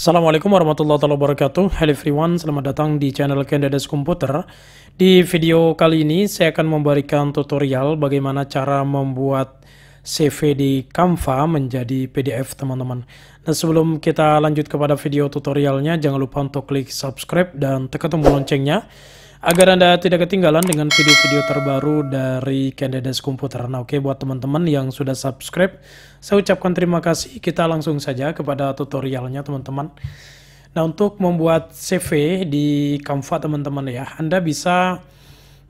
Assalamualaikum warahmatullahi wabarakatuh Hello everyone, selamat datang di channel Kendedes Komputer Di video kali ini saya akan memberikan tutorial bagaimana cara membuat CV di Canva menjadi PDF teman-teman Nah sebelum kita lanjut kepada video tutorialnya jangan lupa untuk klik subscribe dan tekan tombol loncengnya agar Anda tidak ketinggalan dengan video-video terbaru dari Candidates Komputer. Nah, oke buat teman-teman yang sudah subscribe, saya ucapkan terima kasih. Kita langsung saja kepada tutorialnya teman-teman. Nah, untuk membuat CV di Canva teman-teman ya, Anda bisa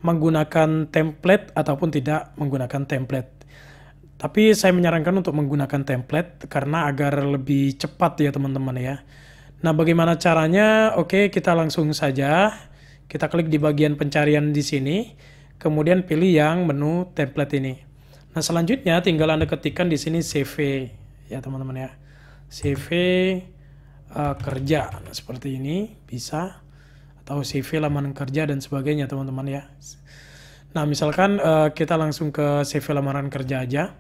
menggunakan template ataupun tidak menggunakan template. Tapi saya menyarankan untuk menggunakan template karena agar lebih cepat ya teman-teman ya. Nah, bagaimana caranya? Oke, kita langsung saja kita klik di bagian pencarian di sini, kemudian pilih yang menu template ini. Nah, selanjutnya tinggal Anda ketikkan di sini CV ya, teman-teman ya. CV uh, eh, kerja nah, seperti ini bisa atau CV lamaran kerja dan sebagainya, teman-teman ya. Nah, misalkan uh, kita langsung ke CV lamaran kerja aja.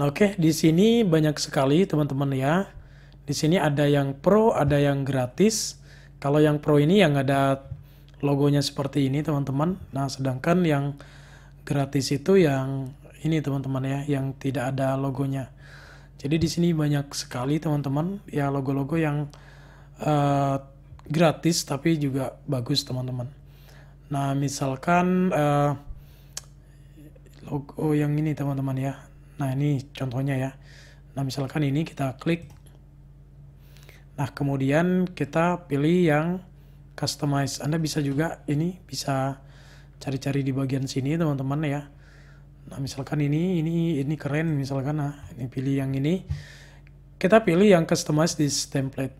Nah, oke, okay. di sini banyak sekali teman-teman ya. Di sini ada yang pro, ada yang gratis. Kalau yang Pro ini yang ada logonya seperti ini teman-teman. Nah sedangkan yang gratis itu yang ini teman-teman ya, yang tidak ada logonya. Jadi di sini banyak sekali teman-teman ya logo-logo yang uh, gratis tapi juga bagus teman-teman. Nah misalkan uh, logo yang ini teman-teman ya. Nah ini contohnya ya. Nah misalkan ini kita klik Nah, kemudian kita pilih yang customize. Anda bisa juga ini bisa cari-cari di bagian sini teman-teman ya. Nah, misalkan ini ini ini keren misalkan nah, ini pilih yang ini. Kita pilih yang customize this template.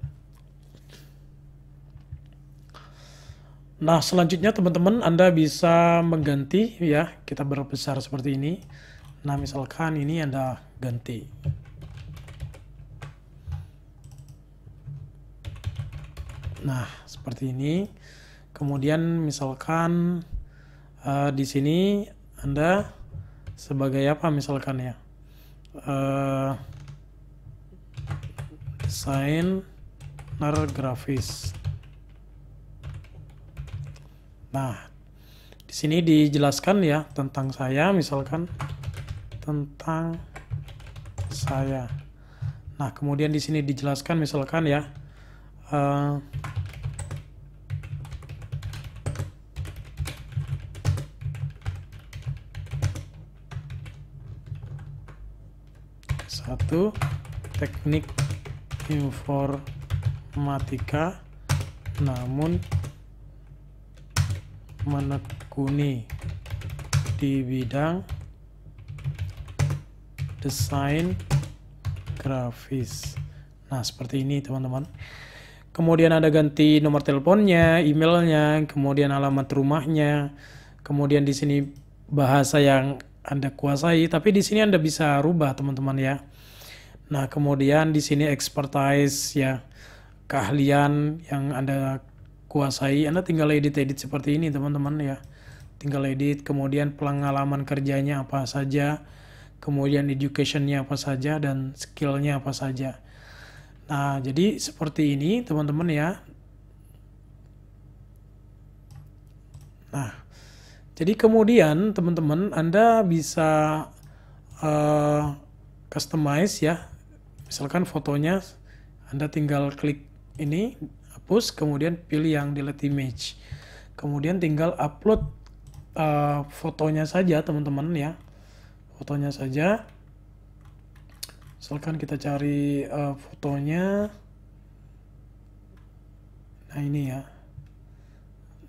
Nah, selanjutnya teman-teman Anda bisa mengganti ya. Kita berbesar seperti ini. Nah, misalkan ini Anda ganti. Nah, seperti ini. Kemudian misalkan uh, di sini Anda sebagai apa misalkan ya? Uh, eh, desainer grafis. Nah, di sini dijelaskan ya tentang saya misalkan tentang saya. Nah, kemudian di sini dijelaskan misalkan ya Eh, satu teknik informatika namun menekuni di bidang desain grafis. Nah, seperti ini teman-teman kemudian ada ganti nomor teleponnya, emailnya, kemudian alamat rumahnya, kemudian di sini bahasa yang Anda kuasai, tapi di sini Anda bisa rubah teman-teman ya. Nah, kemudian di sini expertise ya, keahlian yang Anda kuasai, Anda tinggal edit-edit seperti ini teman-teman ya. Tinggal edit, kemudian pengalaman kerjanya apa saja, kemudian educationnya apa saja, dan skillnya apa saja. Nah, jadi seperti ini teman-teman ya. Nah, jadi kemudian teman-teman Anda bisa uh, customize ya. Misalkan fotonya Anda tinggal klik ini, hapus, kemudian pilih yang delete image. Kemudian tinggal upload uh, fotonya saja teman-teman ya. Fotonya saja misalkan kita cari uh, fotonya nah ini ya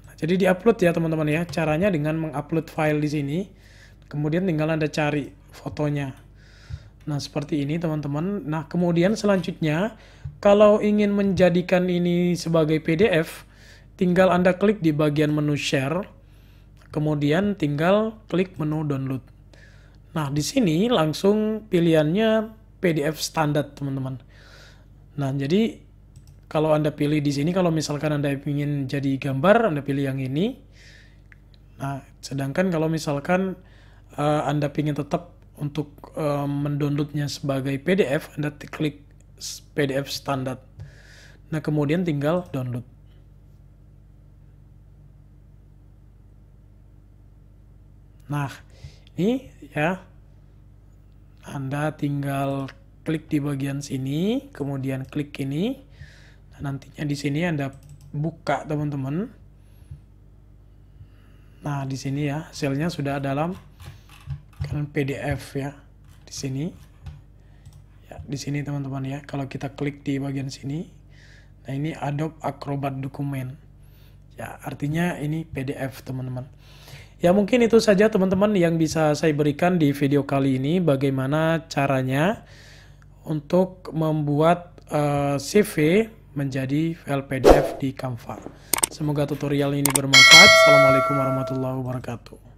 nah, jadi upload ya teman-teman ya caranya dengan mengupload file di sini kemudian tinggal anda cari fotonya nah seperti ini teman-teman nah kemudian selanjutnya kalau ingin menjadikan ini sebagai PDF tinggal anda klik di bagian menu share kemudian tinggal klik menu download Nah, di sini langsung pilihannya PDF standar teman-teman. Nah jadi kalau anda pilih di sini kalau misalkan anda ingin jadi gambar anda pilih yang ini. Nah sedangkan kalau misalkan uh, anda ingin tetap untuk uh, mendownloadnya sebagai PDF anda klik PDF standar. Nah kemudian tinggal download. Nah, ini ya anda tinggal klik di bagian sini, kemudian klik ini. Nah, nantinya di sini Anda buka, teman-teman. Nah, di sini ya, hasilnya sudah dalam kan PDF ya. Di sini. Ya, di sini teman-teman ya. Kalau kita klik di bagian sini. Nah, ini Adobe Acrobat dokumen. Ya, artinya ini PDF, teman-teman. Ya mungkin itu saja teman-teman yang bisa saya berikan di video kali ini bagaimana caranya untuk membuat uh, eh, CV menjadi file PDF di Canva. Semoga tutorial ini bermanfaat. Assalamualaikum warahmatullahi wabarakatuh.